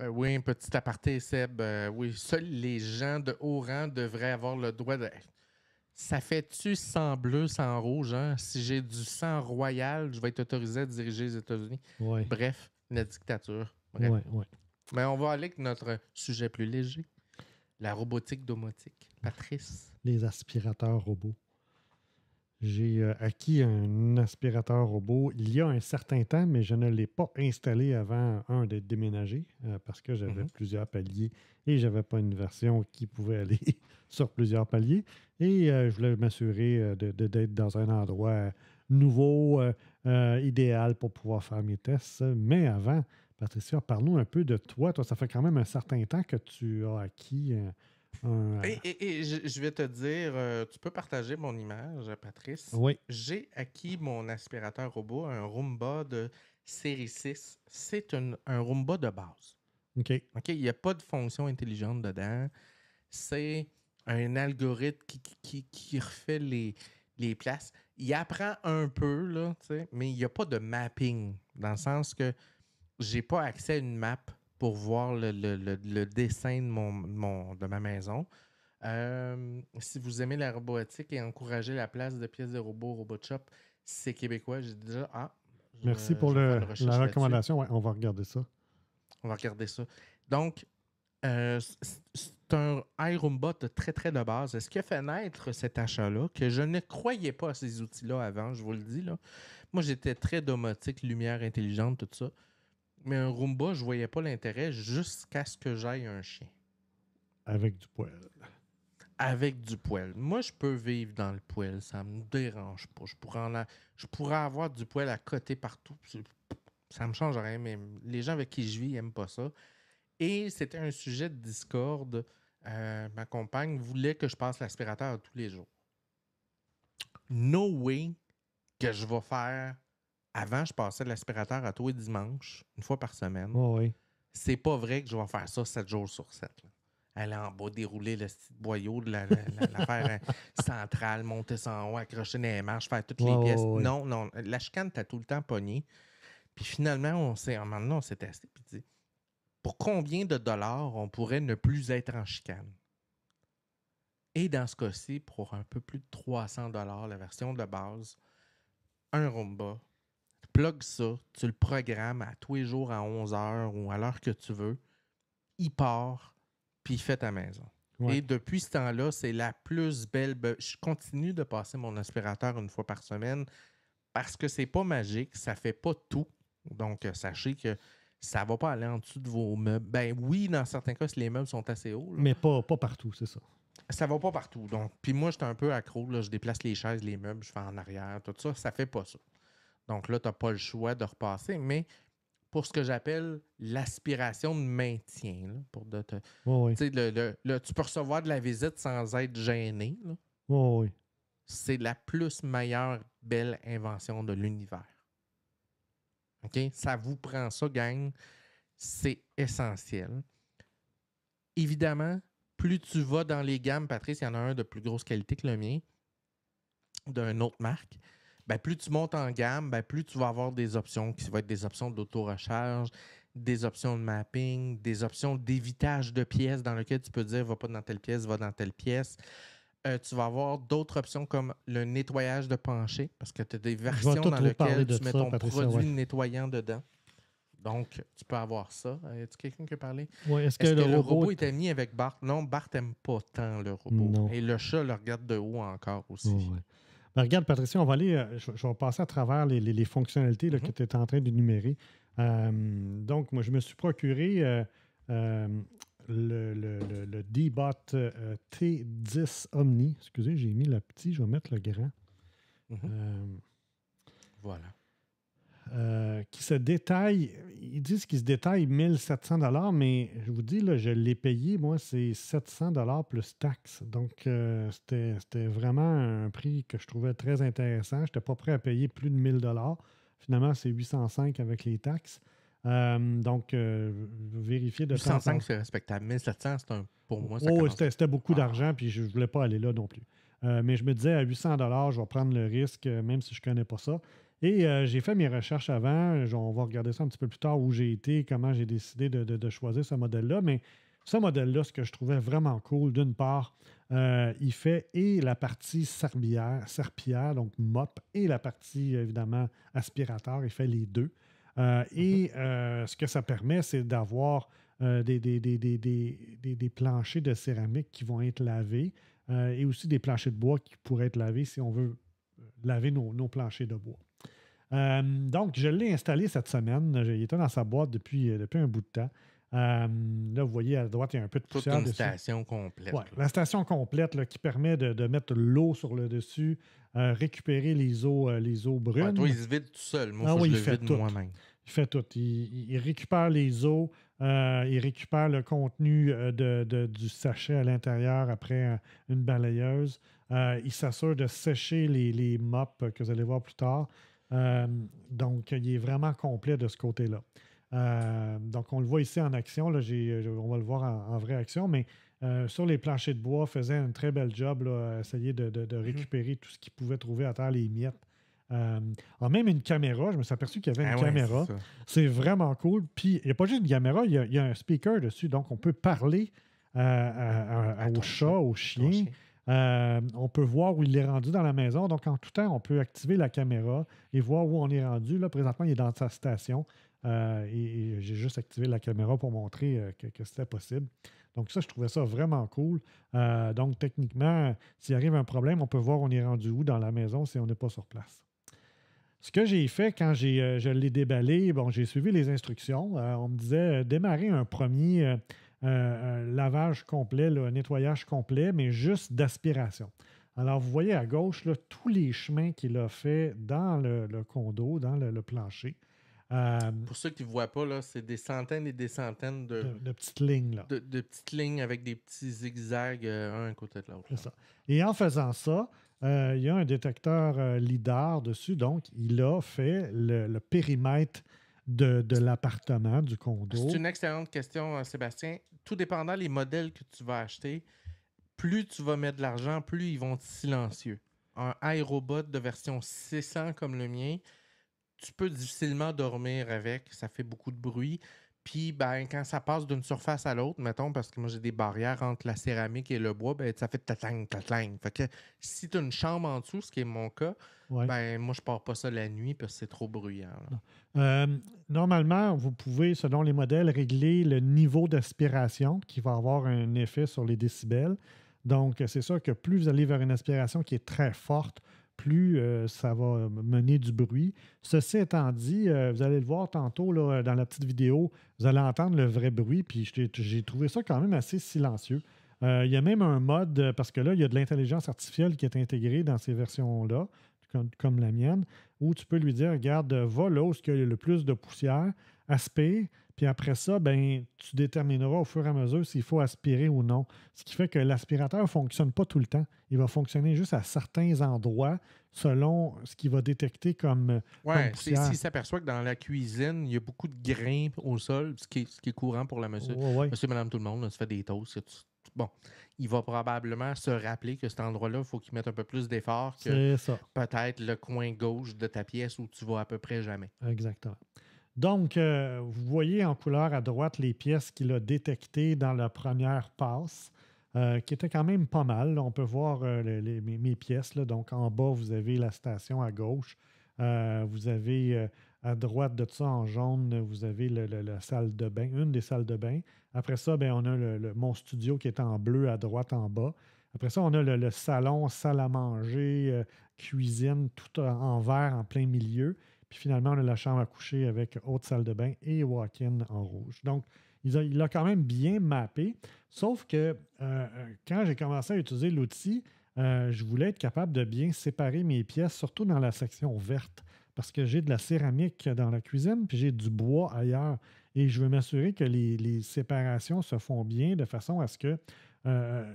Euh, oui, un petit aparté, Seb. Euh, oui, seuls les gens de haut rang devraient avoir le droit de. Ça fait-tu sang bleu, sang rouge? Hein? Si j'ai du sang royal, je vais être autorisé à diriger les États-Unis. Bref, la dictature. Oui, oui on va aller avec notre sujet plus léger. La robotique domotique. Patrice. Les aspirateurs robots. J'ai euh, acquis un aspirateur robot il y a un certain temps, mais je ne l'ai pas installé avant, un, d'être déménagé, euh, parce que j'avais mhm. plusieurs paliers et je n'avais pas une version qui pouvait aller sur plusieurs paliers. Et euh, je voulais m'assurer d'être dans un endroit nouveau, idéal pour pouvoir faire mes tests. Mais avant, Patricia, parlons un peu de toi. Toi, ça fait quand même un certain temps que tu as acquis euh, un. Euh, et, je, vais te dire, euh, tu peux partager mon image, Patrice. Oui. J'ai acquis mon aspirateur robot, un Roomba de série 6. C'est un Roomba de base. OK. OK, il n'y a pas de fonction intelligente dedans. C'est un algorithme qui, qui, refait les, les places. Il apprend un peu, là, mais il n'y a pas de mapping, dans le sens que j'ai pas accès à une map pour voir le, dessin de, mon, de ma maison. Euh, si vous aimez la robotique et encouragez la place de pièces de robots Robot Shop, c'est québécois. J'ai déjà. Ah, Merci pour la recommandation. Ouais, on va regarder ça. On va regarder ça. Donc, euh, c'est un iRoombot très, très de base. Est-ce que fait naître cet achat-là, que je ne croyais pas à ces outils-là avant, je vous le dis. Là. Moi, j'étais très domotique, lumière intelligente, tout ça. Mais un Roomba, je voyais pas l'intérêt jusqu'à ce que j'aille un chien. Avec du poêle. Avec du poêle. Moi, je peux vivre dans le poêle. Ça me dérange pas. Je pourrais, je pourrais avoir du poêle à côté partout. Ça me change rien, mais les gens avec qui je vis n'aiment pas ça. Et c'était un sujet de discorde. Euh, ma compagne voulait que je passe l'aspirateur tous les jours. No way que je vais faire avant, je passais l'aspirateur à tous les dimanches, une fois par semaine. C'est pas vrai que je vais faire ça 7 jours sur 7. Aller en bas, dérouler le petit boyau de l'affaire euh, centrale, monter sans haut, accrocher les marches, faire toutes les pièces. Non, non. La chicane, t'as tout le temps pogné. Puis finalement, on s'est, maintenant, on s'est testé. pour combien de dollars on pourrait ne plus être en chicane? Et dans ce cas-ci, pour un peu plus de 300 dollars, la version de base, un Roomba plugues ça, tu le programmes à tous les jours à 11h ou à l'heure que tu veux, il part, puis il fait ta maison. Et depuis ce temps-là, c'est la plus belle. Je continue de passer mon aspirateur une fois par semaine parce que c'est pas magique, ça fait pas tout. Donc, euh, sachez que ça va pas aller en dessous de vos meubles. Ben oui, dans certains cas, les meubles sont assez hauts. Mais pas, pas partout, c'est ça. Ça va pas partout. Donc, puis moi, j'étais un peu accro. Je déplace les chaises, les meubles, je fais en arrière, tout ça. Ça fait pas ça. Donc là, tu n'as pas le choix de repasser, mais pour ce que j'appelle l'aspiration de maintien, pour de te, tu peux recevoir de la visite sans être gêné. C'est la plus meilleure belle invention de l'univers. Ça vous prend ça, gang. C'est essentiel. Évidemment, plus tu vas dans les gammes, Patrice, il y en a un de plus grosse qualité que le mien, d'une autre marque. Ben, plus tu montes en gamme, ben, plus tu vas avoir des options qui vont être des options d'auto-recharge, des options de mapping, des options d'évitage de pièces dans lesquelles tu peux dire va pas dans telle pièce, va dans telle pièce. Euh, tu vas avoir d'autres options comme le nettoyage de pencher, parce que tu as des versions dans lesquelles tu mets ton produit nettoyant dedans. Donc, tu peux avoir ça. Est-ce quelqu'un qui a parlé? est-ce, que, le, robot, est était mis avec Bart? Non, Bart n'aime pas tant le robot. Et le chat le regarde de haut encore aussi regarde, Patricia, on va aller, euh, je, vais passer à travers les, fonctionnalités que mhm. tu es en train d'énumérer. Euh, donc, moi, je me suis procuré euh, euh, le, le, T10 Omni. Excusez, j'ai mis le petit, je vais mettre le grand. Mhm. voilà. Euh, qui se détaille, ils disent qu'ils se détaillent 1700 dollars, mais je vous dis, là, je l'ai payé, moi, c'est 700 dollars plus taxes. Donc, euh, c'était vraiment un prix que je trouvais très intéressant. Je n'étais pas prêt à payer plus de 1000 dollars. Finalement, c'est 805 avec les taxes. Euh, donc, vérifiez vérifier de 805, c'est respectable. 1700, c'est pour moi, oh, c'était, beaucoup ah. d'argent, puis je ne voulais pas aller là non plus. mais je me disais, à 800 je vais prendre le risque, même si je ne connais pas ça. Et euh, j'ai fait mes recherches avant. On va regarder ça un petit peu plus tard, où j'ai été, comment j'ai décidé de, choisir ce modèle-là. Mais ce modèle-là, ce que je trouvais vraiment cool, d'une part, euh, il fait et la partie serpillère, donc mop, et la partie, évidemment, aspirateur, il fait les deux. Euh, et mhm. ce que ça permet, c'est d'avoir des, planchers de céramique qui vont être lavés et aussi des planchers de bois qui pourraient être lavés si on veut laver nos planchers de bois. Euh, donc, je l'ai installé cette semaine. Il était dans sa boîte depuis, euh, depuis un bout de temps. Euh, là, vous voyez à droite, il y a un peu de poussière. C'est une station complète. la station complète qui permet de, mettre l'eau sur le dessus, récupérer les eaux, les eaux brunes. il se vide tout seul. Moi, ah je le vide moi-même. Il fait tout. Il, récupère les eaux, il récupère le contenu du sachet à l'intérieur après une balayeuse. il s'assure de sécher les, les mops que vous allez voir plus tard. Euh, donc, il est vraiment complet de ce côté-là. Euh, donc, on le voit ici en action. Là, euh, on va le voir en, vraie action, mais sur les planchers de bois, faisait un très bel job à essayer de, mhm. récupérer tout ce qu'il pouvait trouver à terre, les miettes. Euh, même une caméra, je me suis aperçu qu'il y avait une ah caméra. C'est vraiment cool. Puis, il n'y a pas juste une caméra, il y, a un speaker dessus, donc on peut parler euh, à, aux chiens. au chat, au chien. Euh, on peut voir où il est rendu dans la maison. Donc, en tout temps, on peut activer la caméra et voir où on est rendu. Là, présentement, il est dans sa station. Euh, et, j'ai juste activé la caméra pour montrer euh, que, c'était possible. Donc, ça, je trouvais ça vraiment cool. donc, techniquement, s'il arrive un problème, on peut voir où on est rendu où dans la maison si on n'est pas sur place. Ce que j'ai fait quand je l'ai déballé, bon, j'ai suivi les instructions. on me disait démarrer un premier un lavage complet, un nettoyage complet, mais juste d'aspiration. Alors, vous voyez à gauche là, tous les chemins qu'il a fait dans le, condo, dans le, plancher. Euh, Pour ceux qui ne voient pas, c'est des centaines et des centaines de, petites lignes. Là. De, petites lignes avec des petits zigzags euh, un côté de l'autre. Et en faisant ça, euh, il y a un détecteur LIDAR dessus. Donc, il a fait le périmètre de, l'appartement, du condo. C'est une excellente question, euh, Sébastien. Tout dépendant des modèles que tu vas acheter, plus tu vas mettre de l'argent, plus ils vont être silencieux. Un aérobot de version 600 comme le mien, tu peux difficilement dormir avec, ça fait beaucoup de bruit. Puis, ben, quand ça passe d'une surface à l'autre, mettons, parce que moi j'ai des barrières entre la céramique et le bois, ben, ça fait tatang, tatang. Fait si tu as une chambre en dessous, ce qui est mon cas, ben, moi je pars pas ça la nuit parce que c'est trop bruyant. Euh, normalement, vous pouvez, selon les modèles, régler le niveau d'aspiration qui va avoir un effet sur les décibels. Donc, c'est sûr que plus vous allez vers une aspiration qui est très forte, plus euh, ça va mener du bruit. Ceci étant dit, euh, vous allez le voir tantôt dans la petite vidéo, vous allez entendre le vrai bruit, puis j'ai trouvé ça quand même assez silencieux. Euh, il y a même un mode, parce que là, il y a de l'intelligence artificielle qui est intégrée dans ces versions-là, comme, la mienne, où tu peux lui dire, regarde, va là où il y a le plus de poussière, aspect. Puis après ça, ben, tu détermineras au fur et à mesure s'il faut aspirer ou non. Ce qui fait que l'aspirateur ne fonctionne pas tout le temps. Il va fonctionner juste à certains endroits selon ce qu'il va détecter comme. Euh, oui, s'il s'aperçoit que dans la cuisine, il y a beaucoup de grains au sol, ce qui est, courant pour la monsieur. Monsieur, madame, tout le monde, on se fait des toasts. Bon, il va probablement se rappeler que cet endroit-là, il faut qu'il mette un peu plus d'effort que peut-être le coin gauche de ta pièce où tu vas à peu près jamais. Exactement. Donc, euh, vous voyez en couleur à droite les pièces qu'il a détectées dans la première passe, euh, qui était quand même pas mal. On peut voir euh, les, mes, pièces. Donc, en bas, vous avez la station à gauche. vous avez à droite de ça, en jaune, vous avez la salle de bain, une des salles de bain. Après ça, ben, on a mon studio qui est en bleu à droite en bas. Après ça, on a le, salon, salle à manger, cuisine, tout en vert en plein milieu. Puis finalement, on a la chambre à coucher avec haute salle de bain et walk-in en rouge. Donc, il a quand même bien mappé, sauf que euh, euh, quand j'ai commencé à utiliser l'outil, euh, je voulais être capable de bien séparer mes pièces, surtout dans la section verte, parce que j'ai de la céramique dans la cuisine, puis j'ai du bois ailleurs. Et je veux m'assurer que les, séparations se font bien de façon à ce que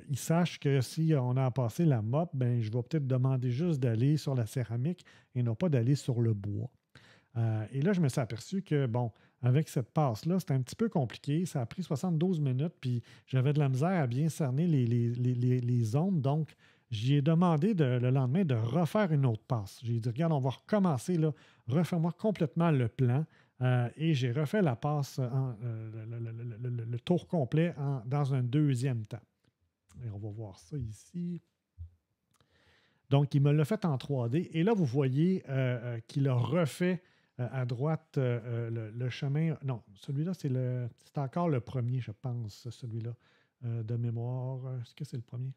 ils sachent que si on a passé la mop, ben, je vais peut-être demander juste d'aller sur la céramique et non pas d'aller sur le bois. Euh, et là, je me suis aperçu que, bon, avec cette passe-là, c'était un petit peu compliqué. Ça a pris 72 minutes, puis j'avais de la misère à bien cerner les, les, zones. Donc, j'ai demandé le lendemain de refaire une autre passe. J'ai dit, regarde, on va recommencer, là, refaire-moi complètement le plan. Euh, et j'ai refait la passe, euh, le, tour complet dans un deuxième temps. Et on va voir ça ici. Donc, il me l'a fait en 3D. Et là, vous voyez qu'il a refait euh, à droite, euh, euh, le, chemin. Non, celui-là, c'est le. C'est encore le premier, je pense, celui-là, de mémoire. Est-ce que c'est le premier?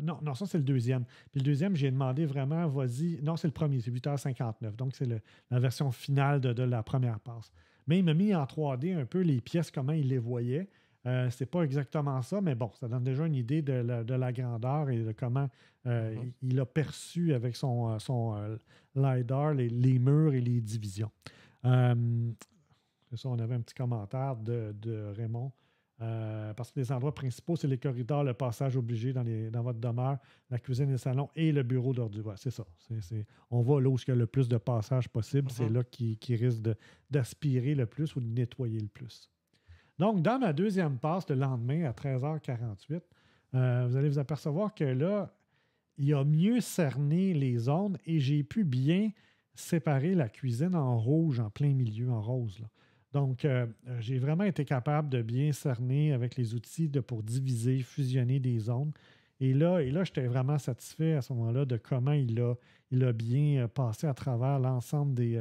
non, non, ça c'est le deuxième. Puis le deuxième, j'ai demandé vraiment, vas-y. Non, c'est le premier, c'est 8h59. Donc, c'est la version finale de, de, la première passe. Mais il m'a mis en 3D un peu les pièces, comment il les voyait. Ce euh, c'est pas exactement ça, mais bon, ça donne déjà une idée de la, grandeur et de comment euh, mm-hmm. il a perçu avec son, euh, LIDAR les, murs et les divisions. ça, on avait un petit commentaire de, Raymond. parce que les endroits principaux, c'est les corridors, le passage obligé dans, votre demeure, la cuisine, le salon et le bureau d'ordure. c'est ça. on voit là où il y a le plus de passages possible. Mm-hmm. C'est là qu'il qui risque d'aspirer le plus ou de nettoyer le plus. Donc, dans ma deuxième passe, le lendemain à 13h48, euh, vous allez vous apercevoir que là, il a mieux cerné les zones et j'ai pu bien séparer la cuisine en rouge, en plein milieu, en rose. Donc, euh, j'ai vraiment été capable de bien cerner avec les outils de, pour diviser, fusionner des zones. Et là, et là j'étais vraiment satisfait à ce moment-là de comment il a, bien euh, passé à travers l'ensemble des,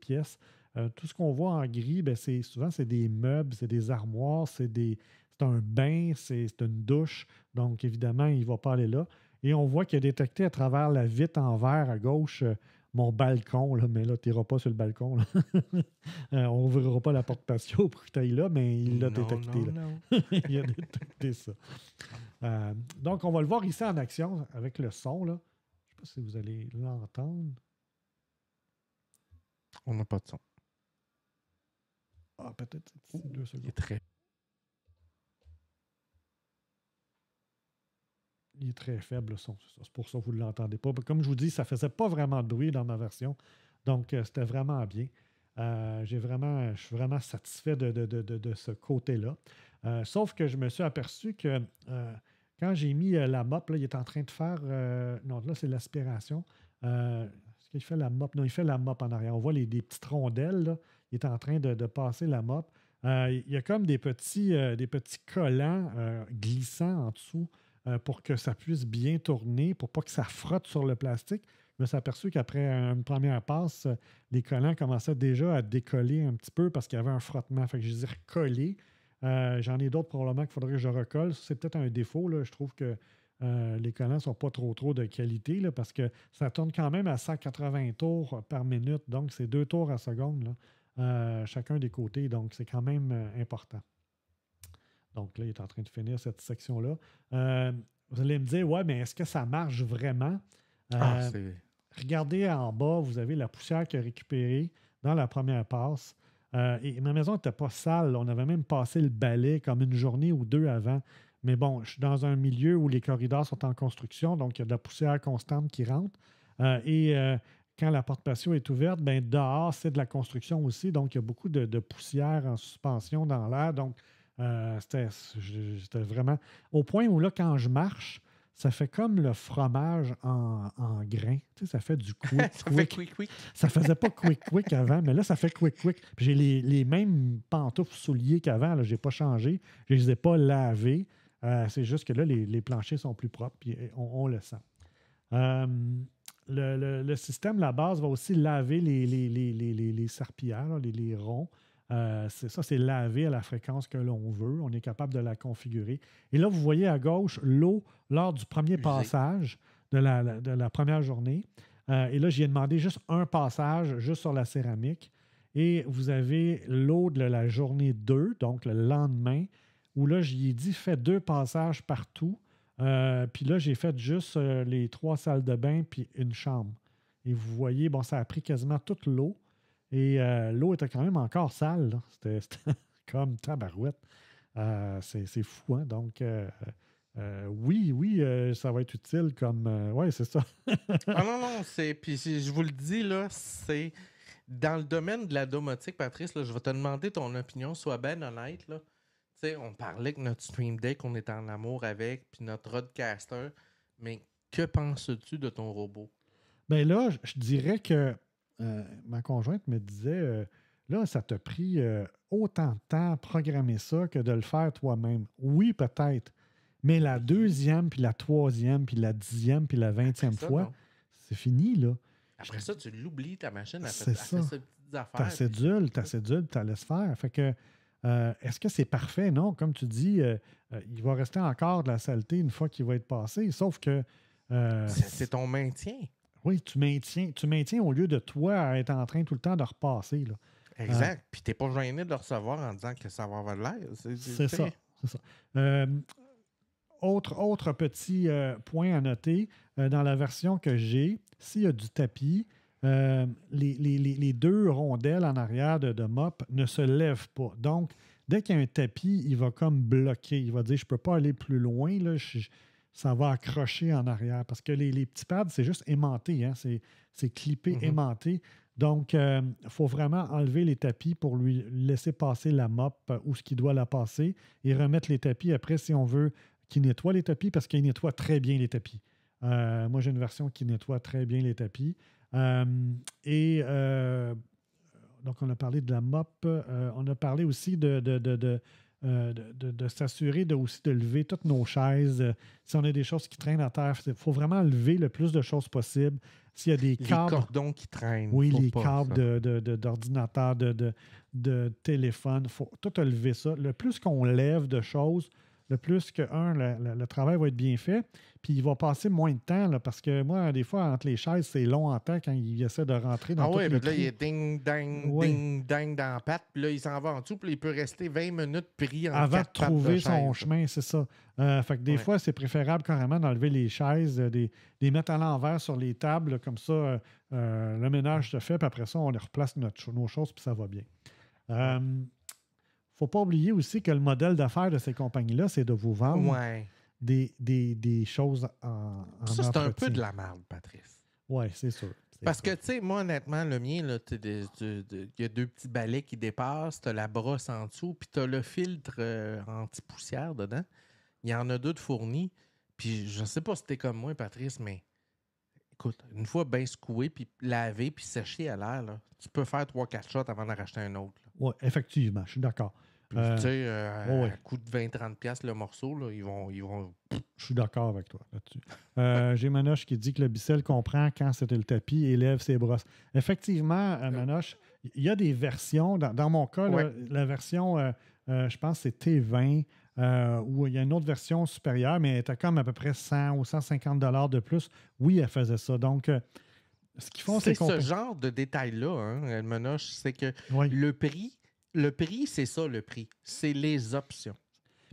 pièces. Euh, tout ce qu'on voit en gris, ben, c'est, souvent, c'est des meubles, c'est des armoires, c'est, des, c'est un bain, c'est, une douche. Donc, évidemment, il ne va pas aller là. Et on voit qu'il a détecté à travers la vitre en verre à gauche euh, mon balcon, là, mais là, tu n'iras pas sur le balcon. Euh, on n'ouvrira pas la porte patio pour que tu ailles là, mais il l'a détecté. il a détecté ça. donc, on va le voir ici en action avec le son. Là. Je ne sais pas si vous allez l'entendre. On n'a pas de son. Ah, peut-être oh. deux secondes. Il est très. Il est très faible le son. C'est pour ça que vous ne l'entendez pas. Comme je vous dis, ça ne faisait pas vraiment de bruit dans ma version. Donc, euh, c'était vraiment bien. Euh, j'ai vraiment, je suis vraiment satisfait de, ce côté-là. Euh, sauf que je me suis aperçu que quand j'ai mis la mop, là, il est en train de faire. non, là, c'est l'aspiration. Est-ce qu'il fait la mop? Non, il fait la mop en arrière. On voit les, des petites rondelles. Là il est en train de, passer la mop. Euh, il y a comme des petits, euh, des petits collants euh, glissants en dessous pour que ça puisse bien tourner, pour pas que ça frotte sur le plastique. Je me suis aperçu qu'après une première passe, les collants commençaient déjà à décoller un petit peu parce qu'il y avait un frottement. Fait que je les dire J'en ai d'autres probablement qu'il faudrait que je recolle. C'est peut-être un défaut. Là. Je trouve que les collants ne sont pas trop trop de qualité là, parce que ça tourne quand même à 180 tours par minute. Donc, c'est deux tours à seconde. Là. Euh, chacun des côtés. Donc, c'est quand même euh, important. Donc, là, il est en train de finir cette section-là. Euh, vous allez me dire, ouais, mais est-ce que ça marche vraiment? Ah, regardez en bas, vous avez la poussière qui a récupéré dans la première passe. et ma maison n'était pas sale. On avait même passé le balai comme une journée ou deux avant. Mais bon, je suis dans un milieu où les corridors sont en construction, donc il y a de la poussière constante qui rentre. et quand la porte patio est ouverte, ben dehors, c'est de la construction aussi. Donc, il y a beaucoup de, poussière en suspension dans l'air. Donc, euh, c'était vraiment au point où là, quand je marche, ça fait comme le fromage en, grain. Tu sais, ça fait du quick, ça ça faisait pas quick quick avant, mais là, ça fait quick quick. J'ai les, mêmes pantoufles souliers qu'avant. Je n'ai pas changé. Je ne les ai pas lavés. Euh, c'est juste que là, les, planchers sont plus propres et on, le sent. Euh, le, système, la base, va aussi laver les, les, les, serpillères, les, ronds. Euh, ça, c'est laver à la fréquence que l'on veut. On est capable de la configurer. Et là, vous voyez à gauche l'eau lors du premier passage de la, première journée. Euh, et là, j'y ai demandé juste un passage, juste sur la céramique. Et vous avez l'eau de la journée 2, donc le lendemain, où là, j'y ai dit, fais deux passages partout. Euh, puis là, j'ai fait juste euh, les trois salles de bain puis une chambre. Et vous voyez, bon, ça a pris quasiment toute l'eau. Et euh, l'eau était quand même encore sale. C'était comme tabarouette. c'est fou, hein? Donc, oui, oui, ça va être utile comme... oui, c'est ça. ah non, non, c'est... Puis je vous le dis, là, c'est... Dans le domaine de la domotique, Patrice, je vais te demander ton opinion, sois bien honnête, là on parlait que notre Stream Deck, on est en amour avec, puis notre Rodcaster. Mais que penses-tu de ton robot? Ben là, je dirais que euh, ma conjointe me disait euh, là, ça t'a pris euh, autant de temps à programmer ça que de le faire toi-même. Oui, peut-être. Mais la deuxième, puis la troisième, puis la dixième, puis la vingtième fois, c'est fini, là. Après ça, tu l'oublies, ta machine, elle fait, ses petites affaires. T'as cédule, t'as tu la faire. Fait que euh, est-ce que c'est parfait? Non, comme tu dis, euh, euh, il va rester encore de la saleté une fois qu'il va être passé, sauf que... c'est ton maintien. Oui, tu maintiens, tu maintiens au lieu de toi être en train tout le temps de repasser. Exact. Puis n'es pas joigné de le recevoir en disant que ça va avoir de l'air. C'est ça. ça. autre, petit point à noter, dans la version que j'ai, s'il y a du tapis, euh, les, deux rondelles en arrière de, Mop ne se lèvent pas. Donc, dès qu'il y a un tapis, il va comme bloquer. Il va dire, je ne peux pas aller plus loin, ça va accrocher en arrière. Parce que les, petits pads, c'est juste aimanté, hein, c'est clippé, mhm. aimanté. Donc, il euh, faut vraiment enlever les tapis pour lui laisser passer la mop ou ce qui doit la passer et remettre les tapis après si on veut qu'il nettoie les tapis parce qu'il nettoie très bien les tapis. Euh, moi, j'ai une version qui nettoie très bien les tapis. Euh, et euh, donc, on a parlé de la MOP. Euh, on a parlé aussi de, de, de, s'assurer de aussi de lever toutes nos chaises. si on a des choses qui traînent à terre, il faut vraiment lever le plus de choses possible. S'il y a des les cordons qui traînent. Oui, les câbles d'ordinateur, de, de, de, téléphone, il faut tout lever ça. Le plus qu'on lève de choses, le plus que, un, le, travail va être bien fait, puis il va passer moins de temps, parce que moi, des fois, entre les chaises, c'est long en temps quand il essaie de rentrer dans ah oui, là, il est ding, ding, ding, ding dans la patte, puis là, il s'en va en dessous, puis il peut rester 20 minutes pris en Avant de trouver son chemin, c'est ça. Euh, fait que des fois, c'est préférable carrément d'enlever les chaises, euh, des, les mettre à l'envers sur les tables, comme ça, euh, le ménage se fait, puis après ça, on les replace notre, nos choses, puis ça va bien faut pas oublier aussi que le modèle d'affaires de ces compagnies-là, c'est de vous vendre des, des, des, choses en. en ça, c'est un peu de la merde, Patrice. Oui, c'est sûr. Parce que, tu sais, moi, honnêtement, le mien, il y a deux petits balais qui dépassent, tu as la brosse en dessous, puis tu as le filtre euh, anti-poussière dedans. Il y en a deux de fournis. Puis je ne sais pas si t'es comme moi, Patrice, mais écoute, une fois bien secoué, puis lavé, puis séché à l'air, tu peux faire trois, quatre shots avant d'en racheter un autre. Oui, effectivement, je suis d'accord. Euh, tu sais, euh, coût de 20-30$ le morceau, ils vont. Je suis d'accord avec toi là-dessus. Euh, j'ai Manoche qui dit que le bicelle comprend quand c'était le tapis et lève ses brosses. Effectivement, Manoche, il y a des versions. Dans, mon cas, la version, je pense, c'est T20. où il y a une autre version supérieure, mais elle était comme à peu près 100 ou 150 dollars de plus. Oui, elle faisait ça. Donc, ce qu'ils font, c'est qu'on. ce genre de détail-là, hein, Manoche. c'est que le prix le prix, c'est ça le prix. C'est les options.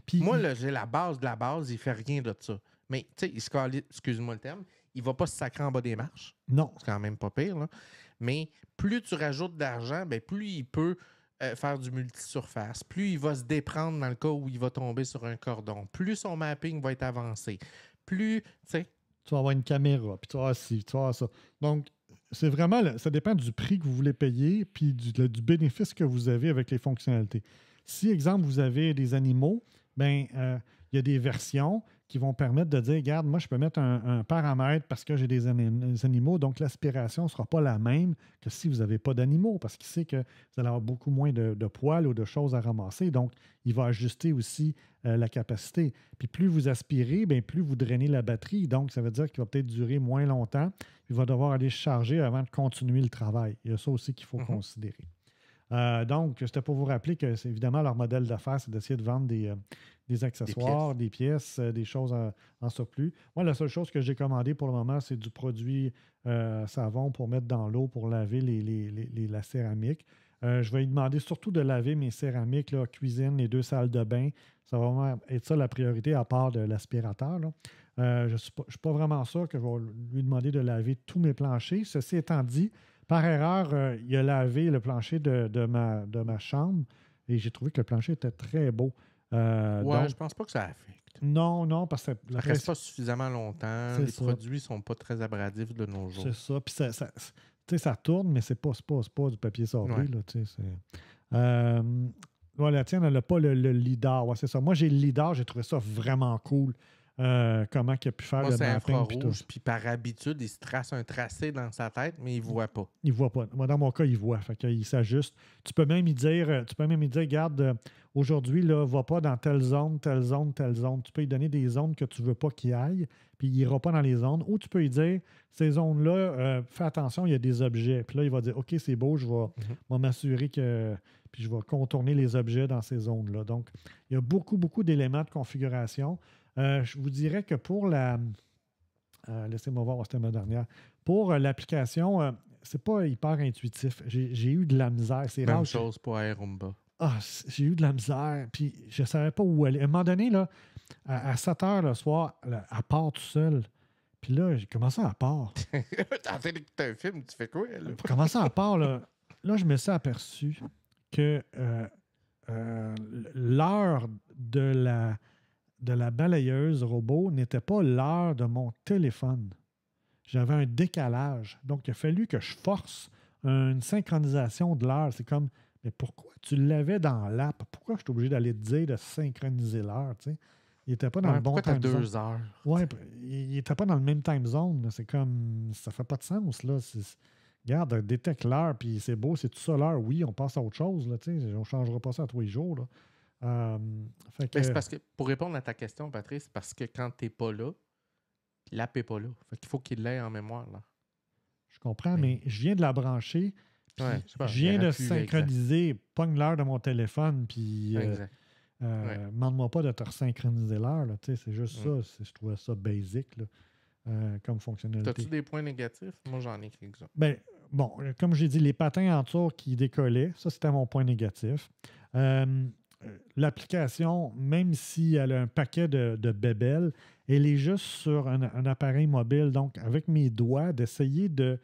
Puis, Moi, là, j'ai la base de la base, il fait rien de ça. Mais, tu sais, il excuse-moi le terme, il va pas se sacrer en bas des marches. Non. C'est quand même pas pire, Mais plus tu rajoutes d'argent, ben, plus il peut euh, faire du multi multisurface, plus il va se déprendre dans le cas où il va tomber sur un cordon, plus son mapping va être avancé, plus, tu sais... Tu vas avoir une caméra, puis tu vas avoir tu vas avoir ça. Donc, c'est vraiment, ça dépend du prix que vous voulez payer puis du, bénéfice que vous avez avec les fonctionnalités. Si, exemple, vous avez des animaux, ben euh, il y a des versions qui vont permettre de dire, regarde, moi, je peux mettre un, paramètre parce que j'ai des, animaux, donc l'aspiration ne sera pas la même que si vous n'avez pas d'animaux, parce qu'il sait que vous allez avoir beaucoup moins de, poils ou de choses à ramasser, donc il va ajuster aussi euh, la capacité. Puis plus vous aspirez, bien, plus vous drainez la batterie, donc ça veut dire qu'il va peut-être durer moins longtemps, il va devoir aller charger avant de continuer le travail. Il y a ça aussi qu'il faut mhm. considérer. Euh, donc, c'était pour vous rappeler que, évidemment, leur modèle d'affaires, c'est d'essayer de vendre des, euh, des accessoires, des pièces, euh, des, choses en, surplus. Moi, la seule chose que j'ai commandée pour le moment, c'est du produit euh, savon pour mettre dans l'eau pour laver les, les, la céramique. Euh, je vais lui demander surtout de laver mes céramiques, la cuisine, les deux salles de bain. Ça va vraiment être ça la priorité à part de l'aspirateur. je ne suis, pas vraiment sûr que je vais lui demander de laver tous mes planchers. Ceci étant dit, par erreur, il a lavé le plancher de, ma, de ma chambre et j'ai trouvé que le plancher était très beau. Euh, ouais, je pense pas que ça affecte. Non, non, parce que ça reste pas suffisamment longtemps. Les produits sont pas très abradifs de nos jours. C'est ça. Puis ça, ça, ça tourne, mais c'est pas, pas, pas du papier sorti. Euh, la tiens, elle n'a pas le, le leader. Ouais, c'est ça. Moi, j'ai le leader, j'ai trouvé ça vraiment cool. Euh, comment il a pu faire le mapping. Puis, puis par habitude, il se trace un tracé dans sa tête, mais il ne voit pas. Il ne voit pas. Moi, dans mon cas, il voit. Fait s'ajuste. Tu peux même lui dire, euh, tu peux même lui dire, garde, euh, aujourd'hui, là, va pas dans telle zone, telle zone, telle zone. Tu peux lui donner des zones que tu ne veux pas qu'il aille, puis il n'ira pas dans les zones. Ou tu peux lui dire, ces zones-là, fais attention, il y a des objets. Puis là, il va dire, OK, c'est beau, mhm. je vais m'assurer que puis je vais contourner les objets dans ces zones-là. Donc, il y a beaucoup, beaucoup d'éléments de configuration. Euh, je vous dirais que pour la. Euh, laissez-moi voir, c'était ma dernière. Pour euh, l'application, c'est pas hyper intuitif. J'ai eu de la misère. C'est Même chose pour Aerumba. Ah, j'ai eu de la misère, puis je ne savais pas où aller. À un moment donné, là, à, 7 heures le soir, à part tout seul. Puis là, j'ai commencé à part. Tu en un film, tu fais quoi? commencé à part, là, là, je me suis aperçu que l'heure de la de la balayeuse robot n'était pas l'heure de mon téléphone. J'avais un décalage. Donc, il a fallu que je force une synchronisation de l'heure. C'est comme, mais pourquoi tu l'avais dans l'app? Pourquoi je suis obligé d'aller dire de synchroniser l'heure? Il n'était pas dans le bon time deux zone. Heures? Ouais, il n'était pas dans le même time zone. C'est comme, ça fait pas de sens. Là. Regarde, détecte l'heure, puis c'est beau, c'est tout ça l'heure. Oui, on passe à autre chose. Là, on ne changera pas ça à tous les jours. Euh, ben, parce que pour répondre à ta question, Patrice, parce que quand t'es pas là, l'app n'est pas là. Il qu'il faut qu'il l'ait en mémoire. Là. Je comprends, mais, je viens de la brancher. je, viens de synchroniser, l'heure de mon téléphone, puis euh, euh, demande-moi pas de te resynchroniser l'heure. C'est juste mm. ça. Je trouvais ça basic comme fonctionnalité. T'as-tu des points négatifs? Moi, j'en ai quelques-uns. Ben, bon, comme j'ai dit, les patins en tour qui décollaient, ça, c'était mon point négatif. Euh, l'application, même si elle a un paquet de, de bébelles, elle est juste sur un, appareil mobile. Donc, avec mes doigts, d'essayer de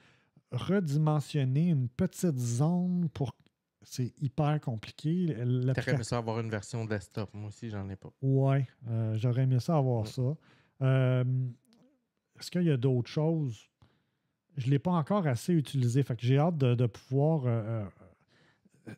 redimensionner une petite zone pour. C'est hyper compliqué. T'aurais aimé ça avoir une version desktop. Moi aussi, j'en ai pas. Oui, euh, j'aurais aimé ça avoir ça. Euh, est-ce qu'il y a d'autres choses? Je ne l'ai pas encore assez utilisé. Fait que j'ai hâte de, pouvoir.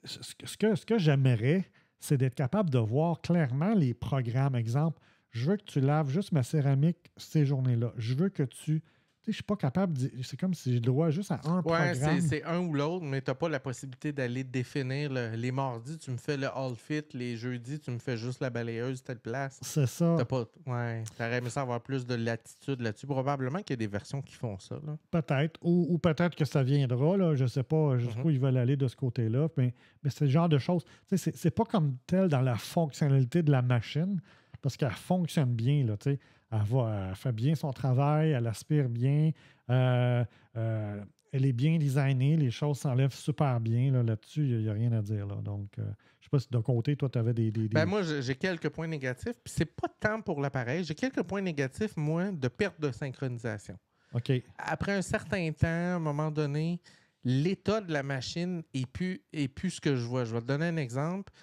ce que, ce que j'aimerais, c'est d'être capable de voir clairement les programmes. Exemple, je veux que tu laves juste ma céramique ces journées-là. Je veux que tu je suis pas capable de. C'est comme si j'ai le droit juste à un ouais, Oui, c'est un ou l'autre, mais tu n'as pas la possibilité d'aller définir les mardis, tu me fais le all fit, les jeudis, tu me fais juste la balayeuse, telle place. C'est ça. T'as pas. Ouais. aimé ça avoir plus de latitude là-dessus. Probablement qu'il y a des versions qui font ça. Peut-être. Ou, peut-être que ça viendra, là. Je sais pas jusqu'où mhm. ils veulent aller de ce côté-là. Mais, mais c'est le genre de choses. C'est pas comme tel dans la fonctionnalité de la machine parce qu'elle fonctionne bien. Là, elle, fait bien son travail, elle aspire bien, euh, euh, elle est bien designée, les choses s'enlèvent super bien. Là-dessus, il n'y a, rien à dire. Là. Donc, euh, je ne sais pas si de côté, toi, tu avais des, ben, moi, j'ai quelques points négatifs. Puis c'est pas tant pour l'appareil. J'ai quelques points négatifs, moi, de perte de synchronisation. OK. Après un certain temps, à un moment donné, l'état de la machine est plus, est plus ce que je vois. Je vais te donner un exemple.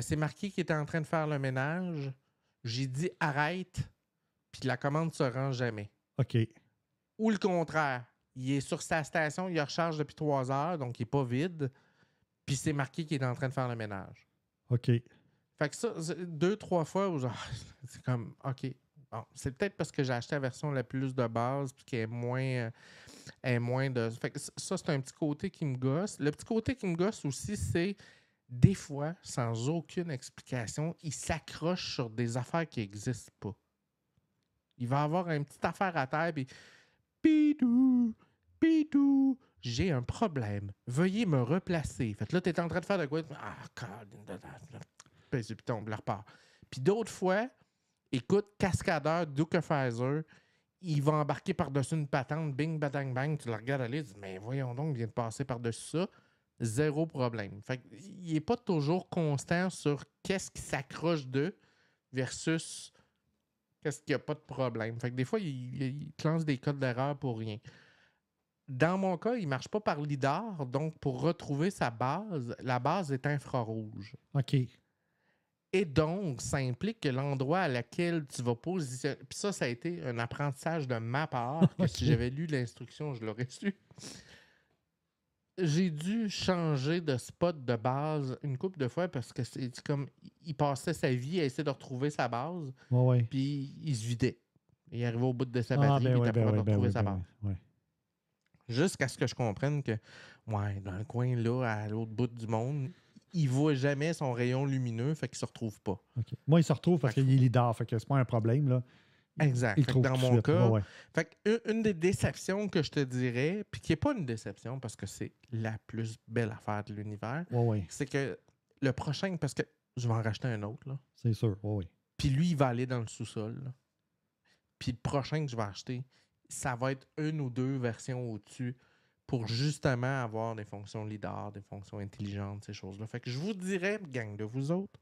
c'est marqué qui était en train de faire le ménage j'ai dit arrête, puis la commande ne se rend jamais. OK. Ou le contraire, il est sur sa station, il recharge depuis trois heures, donc il n'est pas vide, puis c'est marqué qu'il est en train de faire le ménage. OK. Fait que ça, deux, trois fois, c'est comme, OK, Bon, c'est peut-être parce que j'ai acheté la version la plus de base puis qu'elle est moins moins de fait que ça c'est un petit côté qui me gosse. Le petit côté qui me gosse aussi c'est des fois, sans aucune explication, il s'accroche sur des affaires qui n'existent pas. Il va avoir une petite affaire à terre, puis Pidou, Pidou, j'ai un problème. Veuillez me replacer. Fait là, tu es en train de faire de quoi? Ah, God. Pèse le Puis d'autres fois, écoute, cascadeur, Duke Pfizer, il va embarquer par-dessus une patente, bing, badang, bang, tu le regardes aller, tu dis, mais voyons donc, il vient de passer par-dessus ça zéro problème. il n'est pas toujours constant sur qu'est-ce qui s'accroche d'eux versus qu'est-ce qui n'y a pas de problème. des fois, il, lance des codes d'erreur pour rien. Dans mon cas, il ne marche pas par LIDAR, donc pour retrouver sa base, la base est infrarouge. OK. Et donc, ça implique que l'endroit à laquelle tu vas positionner. Puis ça, ça a été un apprentissage de ma part. Que Si j'avais lu l'instruction, je l'aurais su j'ai dû changer de spot de base une couple de fois parce que c'est comme il passait sa vie à essayer de retrouver sa base. ouais. Puis il se vidait. Il arrivait au bout de sa ah, batterie, ah, il n'a pas ben ben retrouver sa ben base. Jusqu'à ce que je comprenne que, ouais, dans le coin là, à l'autre bout du monde, il voit jamais son rayon lumineux, fait qu'il se retrouve pas. Moi, il se retrouve parce qu'il est leader, fait que c'est pas un problème. Là. Exact. dans mon cas, fait une, des déceptions que je te dirais, puis qui n'est pas une déception parce que c'est la plus belle affaire de l'univers, c'est que le prochain, parce que je vais en racheter un autre. Là. C'est sûr, oui. Puis lui, il va aller dans le sous-sol. Puis le prochain que je vais acheter, ça va être une ou deux versions au-dessus pour justement avoir des fonctions leader, des fonctions intelligentes, ces choses-là. Fait que je vous dirais, gang de vous autres,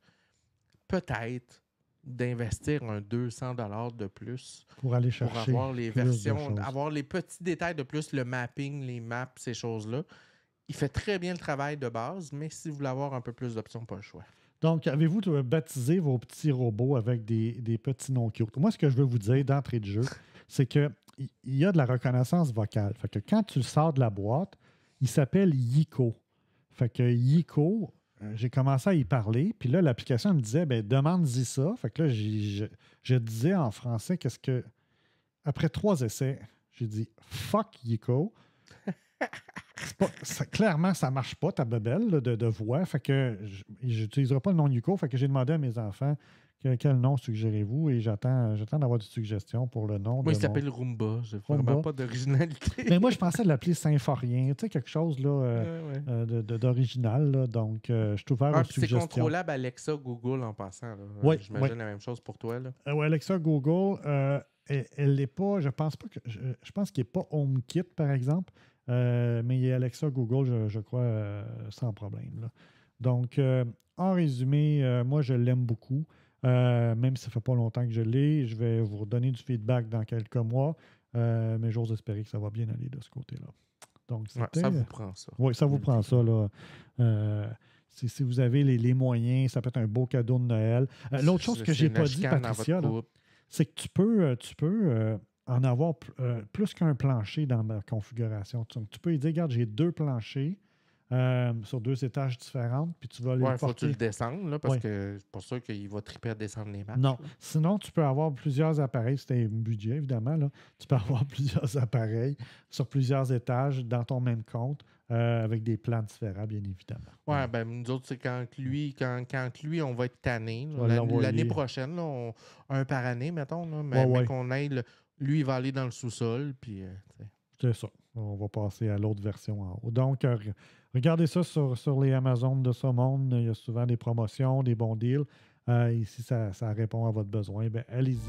peut-être d'investir un 200 dollars de plus pour aller chercher pour avoir les versions, avoir les petits détails de plus, le mapping, les maps, ces choses-là. Il fait très bien le travail de base, mais si vous voulez avoir un peu plus d'options, pas le choix. Donc, avez-vous baptisé vos petits robots avec des, petits noms ont... Moi, ce que je veux vous dire d'entrée de jeu, c'est qu'il y a de la reconnaissance vocale. Fait que quand tu le sors de la boîte, il s'appelle Yiko. Fait que Yiko, euh, j'ai commencé à y parler. Puis là, l'application me disait, ben demande-y ça. Fait que là, je, disais en français qu'est-ce que. Après trois essais, j'ai dit fuck Yiko. Pas, ça, clairement, ça marche pas, ta babelle de, de, voix. Fait que n'utiliserai pas le nom Yiko. Fait que j'ai demandé à mes enfants quel nom suggérez-vous? Et j'attends, d'avoir des suggestions pour le nom. Moi, il s'appelle Roomba. Je vraiment pas d'originalité. Mais moi, je pensais l'appeler Symphorien. Tu sais, quelque chose là, euh, euh, d'original. Donc, euh, je suis ouvert ah, aux suggestions. C'est contrôlable Alexa, Google en passant. Oui, J'imagine la même chose pour toi. oui, Alexa, Google, elle n'est pas. Je pense pas que. Je, pense qu'il n'est pas HomeKit, par exemple. mais il y a Alexa, Google, je, crois, sans problème. Donc, en résumé, moi, je l'aime beaucoup. Euh, même si ça fait pas longtemps que je l'ai, je vais vous redonner du feedback dans quelques mois. Euh, mais j'ose espérer que ça va bien aller de ce côté-là. Donc, ça vous prend ça. Oui, ça vous prend ça. Euh, si, vous avez les, moyens, ça peut être un beau cadeau de Noël. L'autre chose que j'ai pas dit, Patricia, c'est que tu peux, tu peux en avoir plus qu'un plancher dans ma configuration. tu peux dire, regarde, j'ai deux planchers euh, sur deux étages différentes, puis tu vas faut que tu le descendes, parce que c'est pour ça qu'il va triper à descendre les marches. Non. Sinon, tu peux avoir plusieurs appareils, c'est un budget, évidemment. Là. Tu peux avoir plusieurs appareils sur plusieurs étages dans ton même compte, euh, avec des plans différents, bien évidemment. Oui, ouais. Ben, nous autres, c'est quand lui, quand, lui, on va être tanné. L'année prochaine, un par année, mettons, mais, qu'on aille, lui, il va aller dans le sous-sol, puis. Euh, c'est ça. On va passer à l'autre version en haut. Donc, Regardez ça sur, les Amazons de ce monde. Il y a souvent des promotions, des bons deals. et euh, si ça, répond à votre besoin, ben, allez-y.